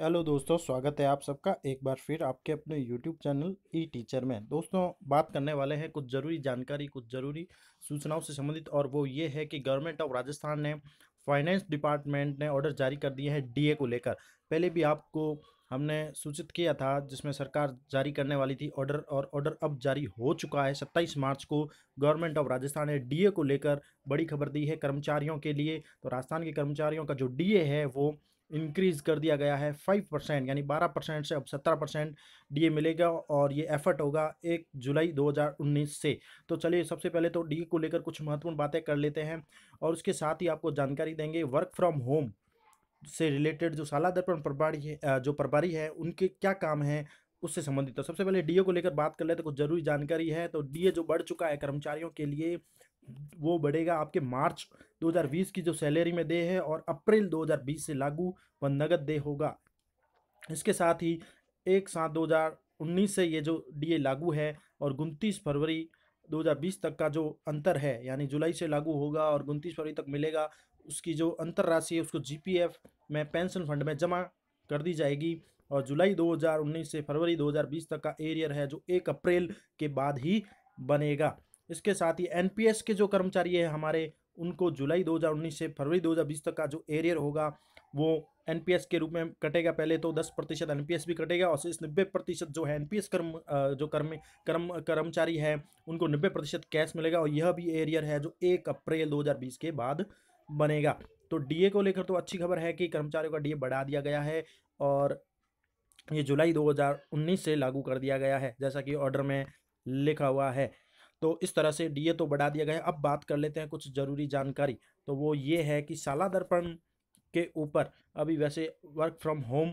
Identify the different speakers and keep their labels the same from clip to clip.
Speaker 1: hello दोस्तों स्वागत है आप सबका एक बार फिर आपके अपने यूट्यूब चैनल ई टीचर में दोस्तों बात करने वाले हैं कुछ ज़रूरी जानकारी कुछ ज़रूरी सूचनाओं से संबंधित और वो ये है कि गवर्नमेंट ऑफ राजस्थान ने फाइनेंस डिपार्टमेंट ने ऑर्डर जारी कर दिए हैं डीए को लेकर पहले भी आपको हमने सूचित किया था जिसमें सरकार जारी करने वाली थी ऑर्डर और ऑर्डर अब जारी हो चुका है 27 मार्च को गवर्नमेंट ऑफ राजस्थान ने डीए को लेकर बड़ी खबर दी है कर्मचारियों के लिए तो राजस्थान के कर्मचारियों का जो डीए है वो इंक्रीज़ कर दिया गया है फाइव परसेंट यानी बारह परसेंट से अब सत्रह परसेंट डी मिलेगा और ये एफर्ट होगा एक जुलाई 2019 से तो चलिए सबसे पहले तो डी को लेकर कुछ महत्वपूर्ण बातें कर लेते हैं और उसके साथ ही आपको जानकारी देंगे वर्क फ्रॉम होम से रिलेटेड जो साला दर्पण प्रभारी है जो प्रभारी है उनके क्या काम है उससे संबंधित तो सबसे पहले डीए को लेकर बात कर ले तो कुछ जरूरी जानकारी है तो डीए जो बढ़ चुका है कर्मचारियों के लिए वो बढ़ेगा आपके मार्च 2020 की जो सैलरी में दे है और अप्रैल 2020 से लागू व नगद दे होगा इसके साथ ही एक सात 2019 से ये जो डीए लागू है और उनतीस फरवरी 2020 तक का जो अंतर है यानी जुलाई से लागू होगा और उनतीस फरवरी तक मिलेगा उसकी जो अंतर राशि है उसको जी में पेंशन फंड में जमा कर दी जाएगी और जुलाई 2019 से फरवरी 2020 तक का एरियर है जो एक अप्रैल के बाद ही बनेगा इसके साथ ही एनपीएस के जो कर्मचारी हैं हमारे उनको जुलाई 2019 से फरवरी 2020 तक का जो एरियर होगा वो एनपीएस के रूप में कटेगा पहले तो 10 प्रतिशत एन भी कटेगा और शेष नब्बे प्रतिशत जो है एनपीएस कर्म जो कर्म कर्म कर्मचारी है उनको नब्बे प्रतिशत कैश मिलेगा और यह भी एरियर है जो एक अप्रैल 2020 के बाद बनेगा तो डीए को लेकर तो अच्छी खबर है कि कर्मचारियों का डीए बढ़ा दिया गया है और ये जुलाई 2019 से लागू कर दिया गया है जैसा कि ऑर्डर में लिखा हुआ है तो इस तरह से डीए तो बढ़ा दिया गया है अब बात कर लेते हैं कुछ ज़रूरी जानकारी तो वो ये है कि साला दर्पण के ऊपर अभी वैसे वर्क फ्रॉम होम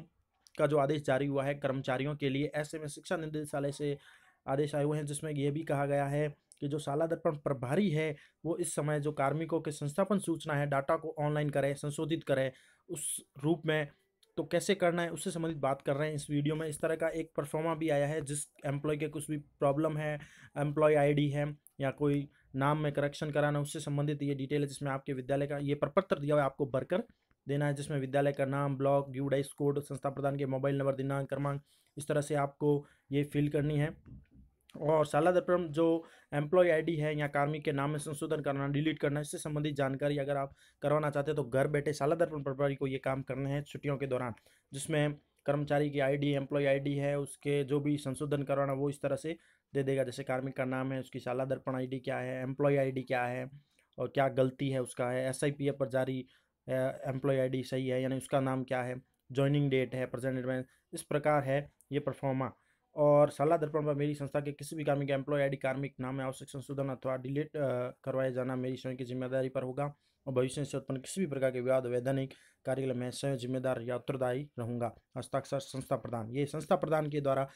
Speaker 1: का जो आदेश जारी हुआ है कर्मचारियों के लिए ऐसे में शिक्षा निदेशालय से आदेश आए हुए हैं जिसमें यह भी कहा गया है कि जो शाला दर्पण प्रभारी है वो इस समय जो कार्मिकों के संस्थापन सूचना है डाटा को ऑनलाइन करें संशोधित करें उस रूप में तो कैसे करना है उससे संबंधित बात कर रहे हैं इस वीडियो में इस तरह का एक परफॉर्मा भी आया है जिस एम्प्लॉय के कुछ भी प्रॉब्लम है एम्प्लॉय आईडी है या कोई नाम में करेक्शन कराना उससे संबंधित ये डिटेल है जिसमें आपके विद्यालय का ये प्रपत्र दिया हुआ है आपको भरकर देना है जिसमें विद्यालय का नाम ब्लॉक यू डाइस कोड संस्था प्रदान के मोबाइल नंबर दिनांक क्रमांक इस तरह से आपको ये फिल करनी है और सलाद दर्पण जो एम्प्लॉय आईडी है या कार्मिक के नाम में संशोधन करना डिलीट करना इससे संबंधित जानकारी अगर आप करवाना चाहते हैं तो घर बैठे सलाद अर्पण प्रभारी को ये काम करने हैं छुट्टियों के दौरान जिसमें कर्मचारी की आईडी एम्प्लॉय आईडी है उसके जो भी संशोधन करवाना वो इस तरह से दे देगा जैसे कार्मिक का नाम है उसकी सलाद अर्पण आई क्या है एम्प्लॉय आई क्या है और क्या गलती है उसका है एस पर जारी एम्प्लॉय आई सही है यानी उसका नाम क्या है ज्वाइनिंग डेट है प्रेजेंट इस प्रकार है ये परफॉर्मा और सलाह दर्पण पर मेरी संस्था के किसी भी कार्मिक एम्प्लॉय आईडी कार्मिक नाम में आवश्यक संशोधन अथवा डिलीट करवाए जाना मेरी स्वयं की जिम्मेदारी पर होगा और भविष्य से उत्पन्न किसी भी प्रकार के विवाद वैधानिक कार्य के लिए मैं स्वयं जिम्मेदार या उत्तरदायी रहूंगा हस्ताक्षर संस्था प्रधान ये संस्था प्रधान के द्वारा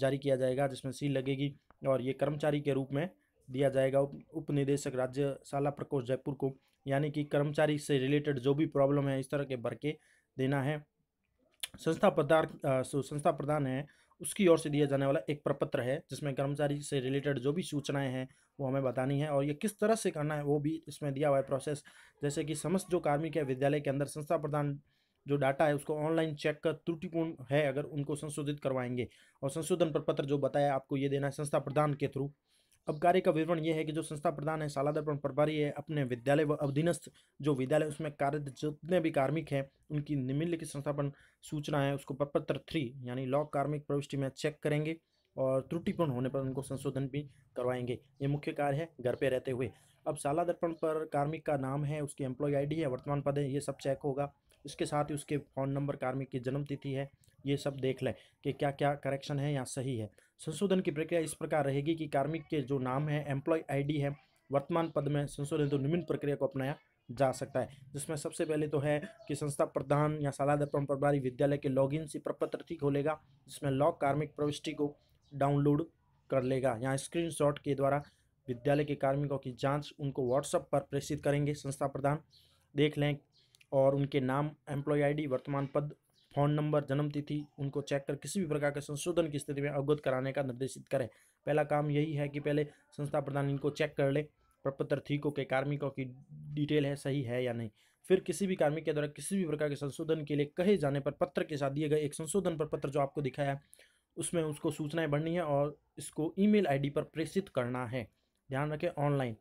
Speaker 1: जारी किया जाएगा जिसमें सील लगेगी और ये कर्मचारी के रूप में दिया जाएगा उप राज्य राज्यशाला प्रकोष्ठ जयपुर को यानी कि कर्मचारी से रिलेटेड जो भी प्रॉब्लम है इस तरह के भर के देना है संस्था प्रधान संस्था प्रधान है उसकी ओर से दिया जाने वाला एक प्रपत्र है जिसमें कर्मचारी से रिलेटेड जो भी सूचनाएं हैं वो हमें बतानी है और ये किस तरह से करना है वो भी इसमें दिया हुआ है प्रोसेस जैसे कि समस्त जो कार्मिक है विद्यालय के अंदर संस्था प्रधान जो डाटा है उसको ऑनलाइन चेक कर त्रुटिपूर्ण है अगर उनको संशोधित करवाएंगे और संशोधन प्रपत्र जो बताया आपको ये देना है संस्था प्रधान के थ्रू अब कार्य का विवरण यह है कि जो संस्था प्रधान है शाला दर्पण प्रभारी है अपने विद्यालय व अधीनस्थ जो विद्यालय उसमें कार्य जितने भी कार्मिक हैं उनकी निम्नलिखित संस्थापन सूचना है उसको प्रपत्र थ्री यानी लॉ कार्मिक प्रविष्टि में चेक करेंगे और त्रुटिपूर्ण होने पर उनको संशोधन भी करवाएंगे ये मुख्य कार्य है घर पर रहते हुए अब शाला दर्पण पर कार्मिक का नाम है उसकी एम्प्लॉय आई है वर्तमान पद है ये सब चेक होगा इसके साथ ही उसके फ़ोन नंबर कार्मिक की जन्मतिथि है ये सब देख लें कि क्या क्या करेक्शन है या सही है संशोधन की प्रक्रिया इस प्रकार रहेगी कि कार्मिक के जो नाम है एम्प्लॉय आईडी है वर्तमान पद में संशोधन तो निम्न प्रक्रिया को अपनाया जा सकता है जिसमें सबसे पहले तो है कि संस्था प्रधान या सलाहदार प्रभारी विद्यालय के लॉगिन से प्रपत्र ठीक हो जिसमें लॉक कार्मिक प्रविष्टि को डाउनलोड कर लेगा यहाँ स्क्रीनशॉट के द्वारा विद्यालय के कार्मिकों की जांच उनको व्हाट्सएप पर प्रेषित करेंगे संस्था प्रधान देख लें और उनके नाम एम्प्लॉय आईडी वर्तमान पद फोन नंबर जन्म तिथि उनको चेक कर किसी भी प्रकार के संशोधन की स्थिति में अवगत कराने का निर्देशित करें पहला काम यही है कि पहले संस्था प्रधान इनको चेक कर ले प्रपत्र ठीकों के कार्मिकों की डिटेल है सही है या नहीं फिर किसी भी कार्मिक के द्वारा किसी भी प्रकार के संशोधन के लिए कहे जाने पर पत्र के साथ दिए गए एक संशोधन पर पत्र जो आपको दिखाया है उसमें उसको सूचनाएं भरनी है और इसको ईमेल आईडी पर प्रेषित करना है ध्यान रखें ऑनलाइन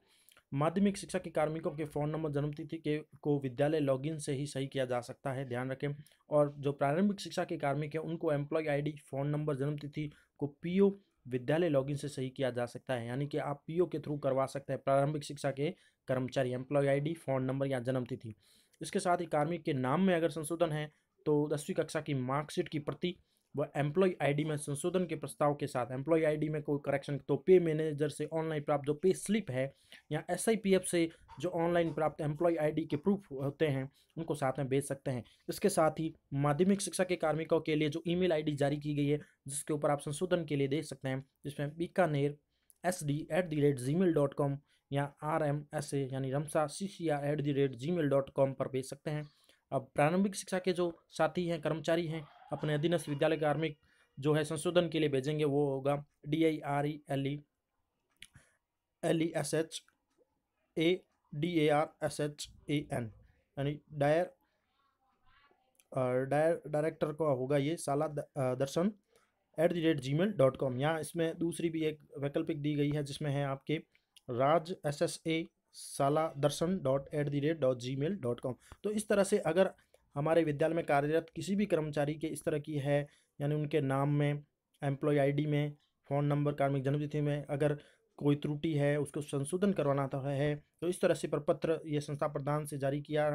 Speaker 1: माध्यमिक शिक्षा के कार्मिकों के फ़ोन नंबर जन्मतिथि के को विद्यालय लॉगिन से ही सही किया जा सकता है ध्यान रखें और जो प्रारंभिक शिक्षा के कार्मिक हैं उनको एम्प्लॉय आईडी फ़ोन नंबर जन्मतिथि को पीओ विद्यालय लॉगिन से सही किया जा सकता है यानी कि आप पीओ के थ्रू करवा सकते हैं प्रारंभिक शिक्षा के कर्मचारी एम्प्लॉय आई फ़ोन नंबर या जन्मतिथि इसके साथ ही कार्मिक के नाम में अगर संशोधन है तो दसवीं कक्षा की मार्कशीट की प्रति व एम्प्लॉय आईडी में संशोधन के प्रस्ताव के साथ एम्प्लॉय आईडी में कोई करेक्शन तो पे मैनेजर से ऑनलाइन प्राप्त जो पे स्लिप है या एसआईपीएफ से जो ऑनलाइन प्राप्त एम्प्लॉय आईडी के प्रूफ होते हैं उनको साथ में भेज सकते हैं इसके साथ ही माध्यमिक शिक्षा के कार्मिकों के लिए जो ई मेल जारी की गई है जिसके ऊपर आप संशोधन के लिए देख सकते हैं जिसमें Bikaner S D at the rate gmail dot com या आर एम एस ए यानी RMSA C C R at the rate gmail dot com पर भेज सकते हैं अब प्रारंभिक शिक्षा के जो साथी हैं कर्मचारी हैं अपने अधीनस्थ विद्यालय कार्मिक जो है संशोधन के लिए भेजेंगे वो होगा D I R E L E L E S H A D A R S H A N यानी डायर डायरेक्टर का होगा ये Shala Darshan at the rate gmail dot com यहाँ इसमें दूसरी भी एक वैकल्पिक दी गई है जिसमें है आपके राज S S A Shala Darshan dot at the rate dot gmail dot com तो इस तरह से अगर हमारे विद्यालय में कार्यरत किसी भी कर्मचारी के इस तरह की है यानी उनके नाम में एम्प्लॉय आईडी में फ़ोन नंबर कार्मिक जन्मतिथि में अगर कोई त्रुटि है उसको संशोधन करवाना है तो इस तरह से प्रपत्र ये संस्था प्रधान से जारी किया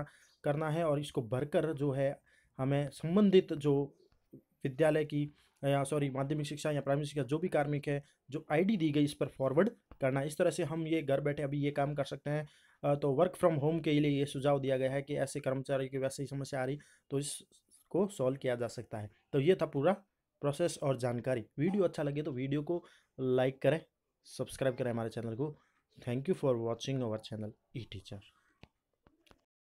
Speaker 1: करना है और इसको भरकर जो है हमें संबंधित जो विद्यालय की या सॉरी माध्यमिक शिक्षा या प्राइमरी शिक्षा जो भी कार्मिक है जो आईडी दी गई इस पर फॉरवर्ड करना इस तरह से हम ये घर बैठे अभी ये काम कर सकते हैं तो वर्क फ्रॉम होम के लिए ये सुझाव दिया गया है कि ऐसे कर्मचारी की वैसे ही समस्या आ रही तो इसको सॉल्व किया जा सकता है तो ये था पूरा प्रोसेस और जानकारी वीडियो अच्छा लगे तो वीडियो को लाइक करें सब्सक्राइब करें हमारे चैनल को thank you for watching our channel e teacher